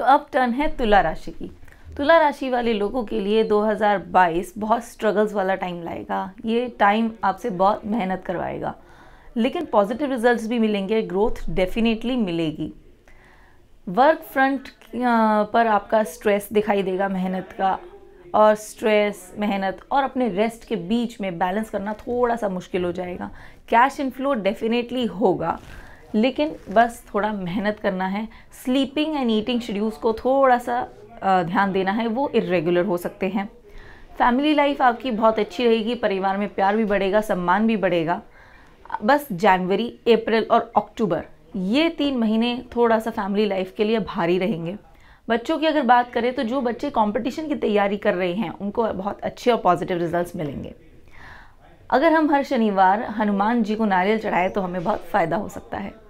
तो अब टर्न है तुला राशि की तुला राशि वाले लोगों के लिए 2022 बहुत स्ट्रगल्स वाला टाइम लाएगा ये टाइम आपसे बहुत मेहनत करवाएगा लेकिन पॉजिटिव रिजल्ट्स भी मिलेंगे ग्रोथ डेफिनेटली मिलेगी वर्क फ्रंट पर आपका स्ट्रेस दिखाई देगा मेहनत का और स्ट्रेस मेहनत और अपने रेस्ट के बीच में बैलेंस करना थोड़ा सा मुश्किल हो जाएगा कैश इनफ्लो डेफिनेटली होगा लेकिन बस थोड़ा मेहनत करना है स्लीपिंग एंड ईटिंग शेड्यूल्स को थोड़ा सा ध्यान देना है वो इरेगुलर हो सकते हैं फैमिली लाइफ आपकी बहुत अच्छी रहेगी परिवार में प्यार भी बढ़ेगा सम्मान भी बढ़ेगा बस जनवरी अप्रैल और अक्टूबर ये तीन महीने थोड़ा सा फैमिली लाइफ के लिए भारी रहेंगे बच्चों की अगर बात करें तो जो बच्चे कंपटीशन की तैयारी कर रहे हैं उनको बहुत अच्छे और पॉजिटिव रिजल्ट्स मिलेंगे अगर हम हर शनिवार हनुमान जी को नारियल चढ़ाएं तो हमें बहुत फ़ायदा हो सकता है